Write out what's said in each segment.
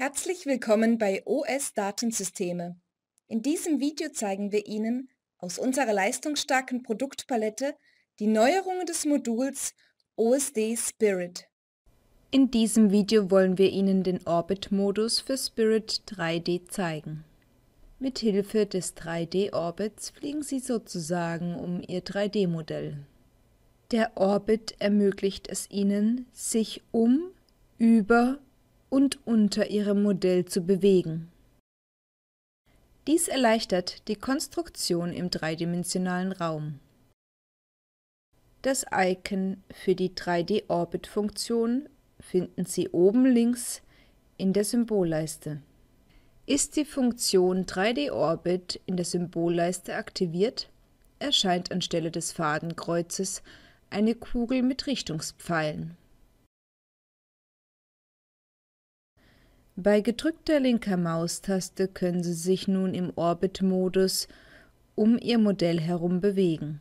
Herzlich willkommen bei OS Datensysteme. In diesem Video zeigen wir Ihnen aus unserer leistungsstarken Produktpalette die Neuerungen des Moduls OSD Spirit. In diesem Video wollen wir Ihnen den Orbit-Modus für Spirit 3D zeigen. Mit Hilfe des 3D-Orbits fliegen Sie sozusagen um Ihr 3D-Modell. Der Orbit ermöglicht es Ihnen, sich um, über und unter ihrem Modell zu bewegen. Dies erleichtert die Konstruktion im dreidimensionalen Raum. Das Icon für die 3D-Orbit-Funktion finden Sie oben links in der Symbolleiste. Ist die Funktion 3D-Orbit in der Symbolleiste aktiviert, erscheint anstelle des Fadenkreuzes eine Kugel mit Richtungspfeilen. Bei gedrückter linker Maustaste können Sie sich nun im Orbit-Modus um Ihr Modell herum bewegen.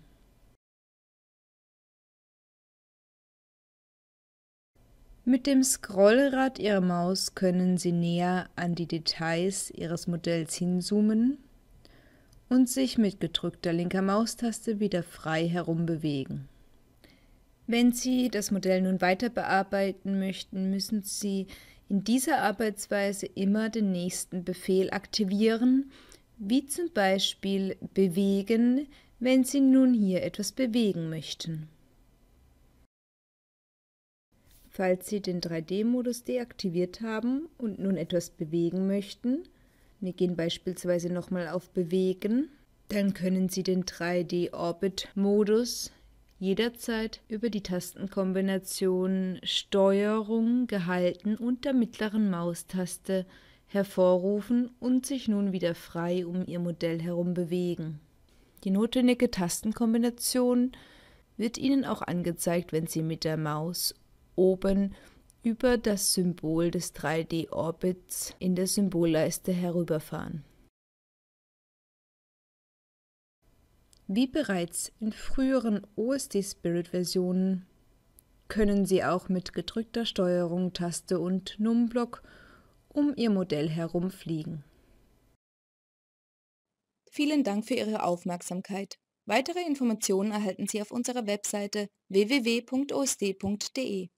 Mit dem Scrollrad Ihrer Maus können Sie näher an die Details Ihres Modells hinzoomen und sich mit gedrückter linker Maustaste wieder frei herumbewegen. Wenn Sie das Modell nun weiter bearbeiten möchten, müssen Sie in dieser Arbeitsweise immer den nächsten Befehl aktivieren, wie zum Beispiel bewegen, wenn Sie nun hier etwas bewegen möchten. Falls Sie den 3D-Modus deaktiviert haben und nun etwas bewegen möchten, wir gehen beispielsweise nochmal auf Bewegen, dann können Sie den 3D-Orbit-Modus jederzeit über die Tastenkombination Steuerung gehalten und der mittleren Maustaste hervorrufen und sich nun wieder frei um Ihr Modell herum bewegen. Die notwendige Tastenkombination wird Ihnen auch angezeigt, wenn Sie mit der Maus oben über das Symbol des 3D-Orbits in der Symbolleiste herüberfahren. Wie bereits in früheren OSD Spirit-Versionen können Sie auch mit gedrückter Steuerung-Taste und Numblock um Ihr Modell herum fliegen. Vielen Dank für Ihre Aufmerksamkeit. Weitere Informationen erhalten Sie auf unserer Webseite www.osd.de.